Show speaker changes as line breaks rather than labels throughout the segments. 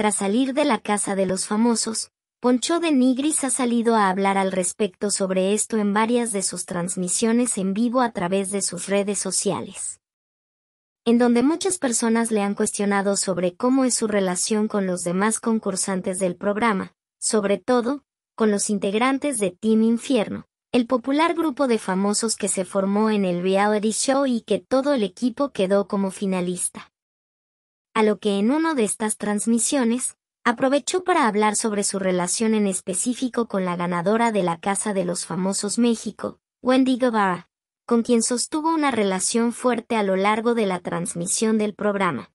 Tras salir de la casa de los famosos, Poncho de Nigris ha salido a hablar al respecto sobre esto en varias de sus transmisiones en vivo a través de sus redes sociales. En donde muchas personas le han cuestionado sobre cómo es su relación con los demás concursantes del programa, sobre todo, con los integrantes de Team Infierno, el popular grupo de famosos que se formó en el reality show y que todo el equipo quedó como finalista a lo que en una de estas transmisiones, aprovechó para hablar sobre su relación en específico con la ganadora de la Casa de los Famosos México, Wendy Guevara, con quien sostuvo una relación fuerte a lo largo de la transmisión del programa.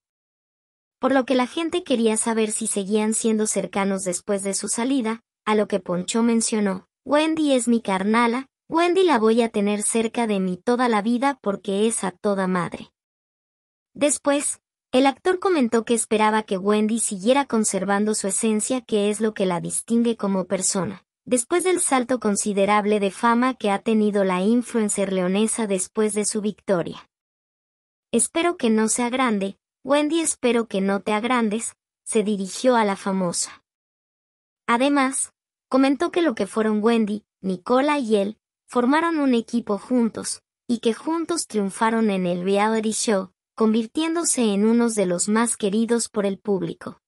Por lo que la gente quería saber si seguían siendo cercanos después de su salida, a lo que Poncho mencionó, Wendy es mi carnala, Wendy la voy a tener cerca de mí toda la vida porque es a toda madre. Después, el actor comentó que esperaba que Wendy siguiera conservando su esencia que es lo que la distingue como persona. Después del salto considerable de fama que ha tenido la influencer leonesa después de su victoria. Espero que no sea grande, Wendy espero que no te agrandes, se dirigió a la famosa. Además, comentó que lo que fueron Wendy, Nicola y él, formaron un equipo juntos, y que juntos triunfaron en el reality show, convirtiéndose en unos de los más queridos por el público.